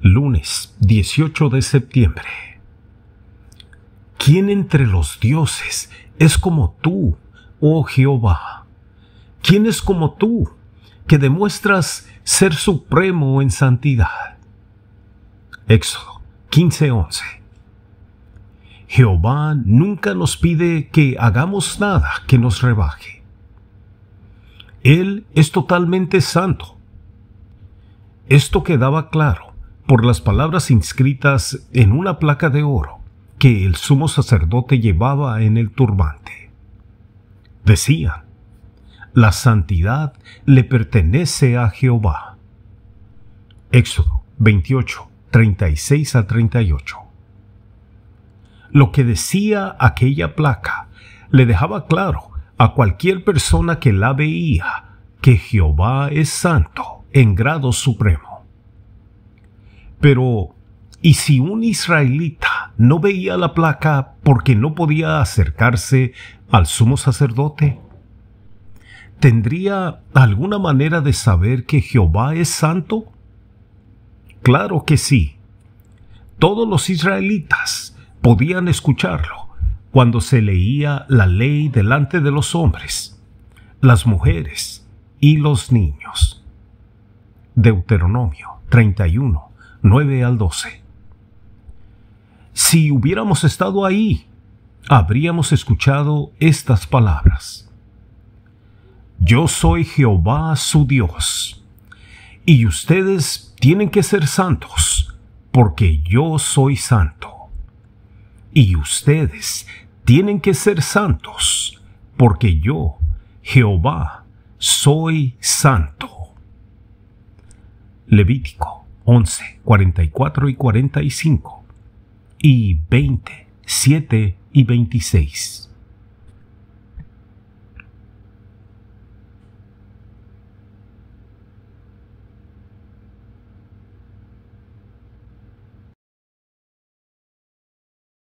Lunes 18 de septiembre. ¿Quién entre los dioses es como tú, oh Jehová? ¿Quién es como tú, que demuestras ser supremo en santidad? Éxodo 15:11. Jehová nunca nos pide que hagamos nada que nos rebaje. Él es totalmente santo. Esto quedaba claro por las palabras inscritas en una placa de oro que el sumo sacerdote llevaba en el turbante. Decía, la santidad le pertenece a Jehová. Éxodo 28, 36 a 38. Lo que decía aquella placa le dejaba claro a cualquier persona que la veía que Jehová es santo en grado supremo. Pero, ¿y si un israelita no veía la placa porque no podía acercarse al sumo sacerdote? ¿Tendría alguna manera de saber que Jehová es santo? Claro que sí. Todos los israelitas podían escucharlo cuando se leía la ley delante de los hombres, las mujeres y los niños. Deuteronomio 31, 9 al 12. Si hubiéramos estado ahí, habríamos escuchado estas palabras. Yo soy Jehová su Dios, y ustedes tienen que ser santos, porque yo soy santo. Y ustedes tienen que ser santos, porque yo, Jehová, soy santo. Levítico 11, 44 y 45, y 20, 7 y 26.